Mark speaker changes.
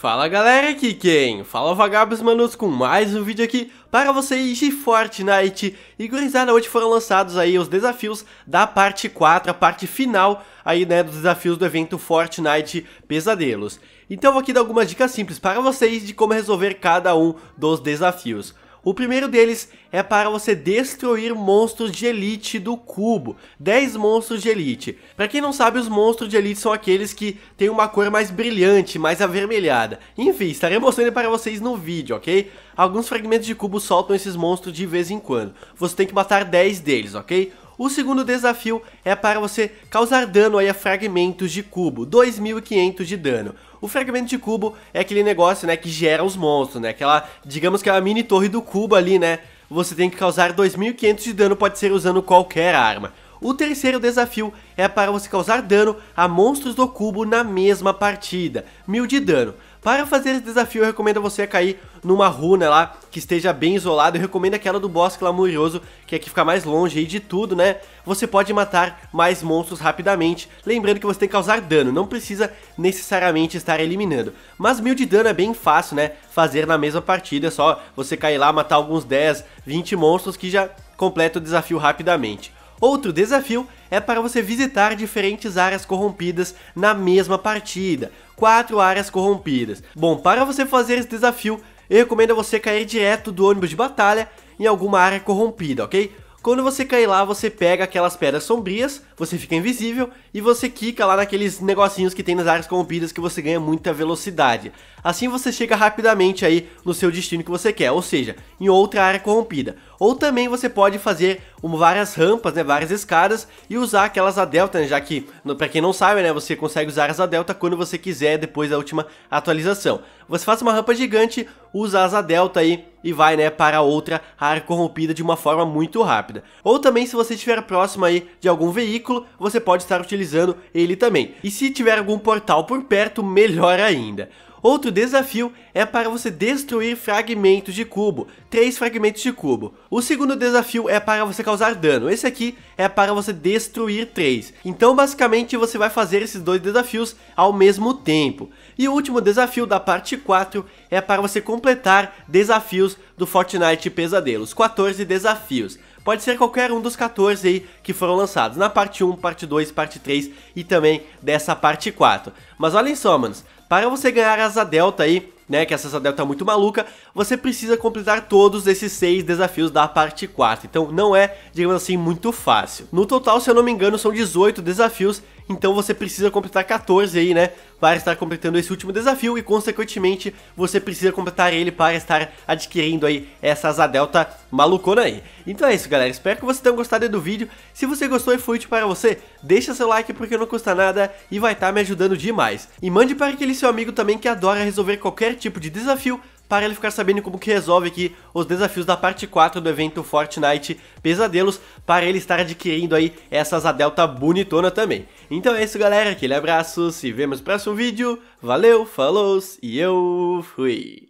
Speaker 1: Fala galera, aqui quem? Fala vagabos manos com mais um vídeo aqui para vocês de Fortnite E gurizada, hoje foram lançados aí os desafios da parte 4, a parte final aí né, dos desafios do evento Fortnite Pesadelos Então vou aqui dar algumas dicas simples para vocês de como resolver cada um dos desafios o primeiro deles é para você destruir monstros de elite do cubo, 10 monstros de elite. Para quem não sabe, os monstros de elite são aqueles que têm uma cor mais brilhante, mais avermelhada. Enfim, estarei mostrando para vocês no vídeo, ok? Alguns fragmentos de cubo soltam esses monstros de vez em quando. Você tem que matar 10 deles, ok? O segundo desafio é para você causar dano aí a fragmentos de cubo, 2.500 de dano. O fragmento de cubo é aquele negócio, né, que gera os monstros, né, aquela, digamos que é a mini torre do cubo ali, né, você tem que causar 2.500 de dano, pode ser usando qualquer arma. O terceiro desafio é para você causar dano a monstros do cubo na mesma partida, mil de dano. Para fazer esse desafio eu recomendo você cair numa runa lá que esteja bem isolada. eu recomendo aquela do boss clamorioso, que é que fica mais longe aí de tudo, né? Você pode matar mais monstros rapidamente, lembrando que você tem que causar dano, não precisa necessariamente estar eliminando. Mas mil de dano é bem fácil, né? Fazer na mesma partida, é só você cair lá, matar alguns 10, 20 monstros que já completa o desafio rapidamente. Outro desafio é para você visitar diferentes áreas corrompidas na mesma partida, quatro áreas corrompidas. Bom, para você fazer esse desafio, eu recomendo você cair direto do ônibus de batalha em alguma área corrompida, ok? Quando você cair lá, você pega aquelas pedras sombrias, você fica invisível e você quica lá naqueles negocinhos que tem nas áreas corrompidas que você ganha muita velocidade. Assim você chega rapidamente aí no seu destino que você quer, ou seja, em outra área corrompida. Ou também você pode fazer várias rampas, né, várias escadas e usar aquelas a delta, né, já que, para quem não sabe, né, você consegue usar as a delta quando você quiser depois da última atualização. Você faz uma rampa gigante, usa as a delta aí e vai, né, para outra área corrompida de uma forma muito rápida. Ou também se você estiver próximo aí de algum veículo, você pode estar utilizando ele também. E se tiver algum portal por perto, melhor ainda. Outro desafio é para você destruir fragmentos de cubo, três fragmentos de cubo. O segundo desafio é para você causar dano, esse aqui é para você destruir três. Então basicamente você vai fazer esses dois desafios ao mesmo tempo. E o último desafio da parte 4 é para você completar desafios do Fortnite Pesadelos, 14 desafios pode ser qualquer um dos 14 aí que foram lançados, na parte 1, parte 2, parte 3 e também dessa parte 4. Mas olhem só, manos, para você ganhar asa delta aí, né, que essa asa delta é muito maluca, você precisa completar todos esses 6 desafios da parte 4. Então não é, digamos assim, muito fácil. No total, se eu não me engano, são 18 desafios então você precisa completar 14 aí, né? Para estar completando esse último desafio e, consequentemente, você precisa completar ele para estar adquirindo aí essa asa delta malucona aí. Então é isso, galera. Espero que vocês tenham gostado do vídeo. Se você gostou e foi útil para você, deixa seu like porque não custa nada e vai estar tá me ajudando demais. E mande para aquele seu amigo também que adora resolver qualquer tipo de desafio para ele ficar sabendo como que resolve aqui os desafios da parte 4 do evento Fortnite Pesadelos, para ele estar adquirindo aí essas a Delta bonitona também. Então é isso galera, aquele abraço, se vemos no próximo vídeo, valeu, falou e eu fui!